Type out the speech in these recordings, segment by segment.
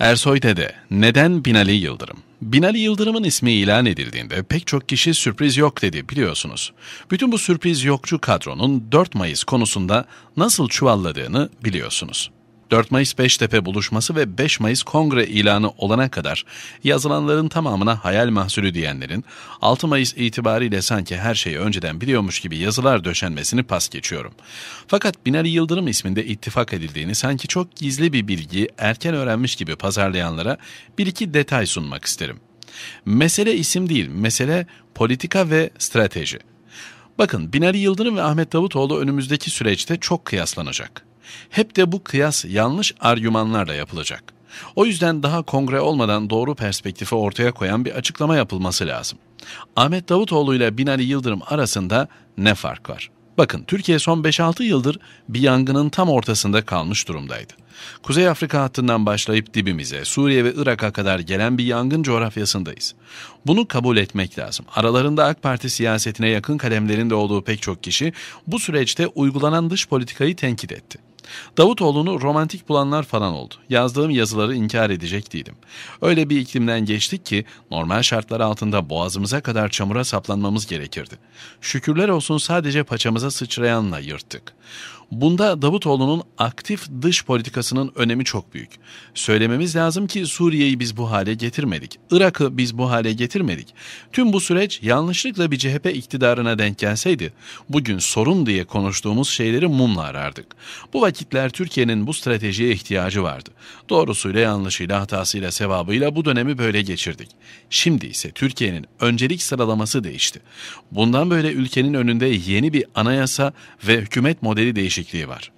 Ersoy dedi, neden Binali Yıldırım? Binali Yıldırım'ın ismi ilan edildiğinde pek çok kişi sürpriz yok dedi biliyorsunuz. Bütün bu sürpriz yokçu kadronun 4 Mayıs konusunda nasıl çuvalladığını biliyorsunuz. 4 Mayıs Beştepe buluşması ve 5 Mayıs kongre ilanı olana kadar yazılanların tamamına hayal mahsulü diyenlerin 6 Mayıs itibariyle sanki her şeyi önceden biliyormuş gibi yazılar döşenmesini pas geçiyorum. Fakat Binali Yıldırım isminde ittifak edildiğini sanki çok gizli bir bilgi erken öğrenmiş gibi pazarlayanlara bir iki detay sunmak isterim. Mesele isim değil, mesele politika ve strateji. Bakın Binali Yıldırım ve Ahmet Davutoğlu önümüzdeki süreçte çok kıyaslanacak. Hep de bu kıyas yanlış argümanlarla yapılacak. O yüzden daha kongre olmadan doğru perspektifi ortaya koyan bir açıklama yapılması lazım. Ahmet Davutoğlu ile Binali Yıldırım arasında ne fark var? Bakın Türkiye son 5-6 yıldır bir yangının tam ortasında kalmış durumdaydı. Kuzey Afrika hattından başlayıp dibimize, Suriye ve Irak'a kadar gelen bir yangın coğrafyasındayız. Bunu kabul etmek lazım. Aralarında AK Parti siyasetine yakın kalemlerinde olduğu pek çok kişi bu süreçte uygulanan dış politikayı tenkit etti. Davutoğlu'nu romantik bulanlar falan oldu. Yazdığım yazıları inkar edecek değilim. Öyle bir iklimden geçtik ki normal şartlar altında boğazımıza kadar çamura saplanmamız gerekirdi. Şükürler olsun sadece paçamıza sıçrayanla yırttık. Bunda Davutoğlu'nun aktif dış politikasının önemi çok büyük. Söylememiz lazım ki Suriye'yi biz bu hale getirmedik. Irak'ı biz bu hale getirmedik. Tüm bu süreç yanlışlıkla bir CHP iktidarına denk gelseydi bugün sorun diye konuştuğumuz şeyleri mumla arardık. Bu vakitler Türkiye'nin bu stratejiye ihtiyacı vardı. Doğrusuyla yanlışıyla hatasıyla sevabıyla bu dönemi böyle geçirdik. Şimdi ise Türkiye'nin öncelik sıralaması değişti. Bundan böyle ülkenin önünde yeni bir anayasa ve hükümet modeli değişti değişikliği var.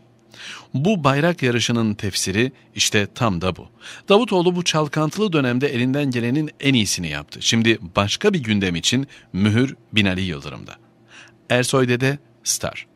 Bu bayrak yarışının tefsiri işte tam da bu. Davutoğlu bu çalkantılı dönemde elinden gelenin en iyisini yaptı. Şimdi başka bir gündem için mühür Binali Yıldırım'da. Ersoy Dede Star.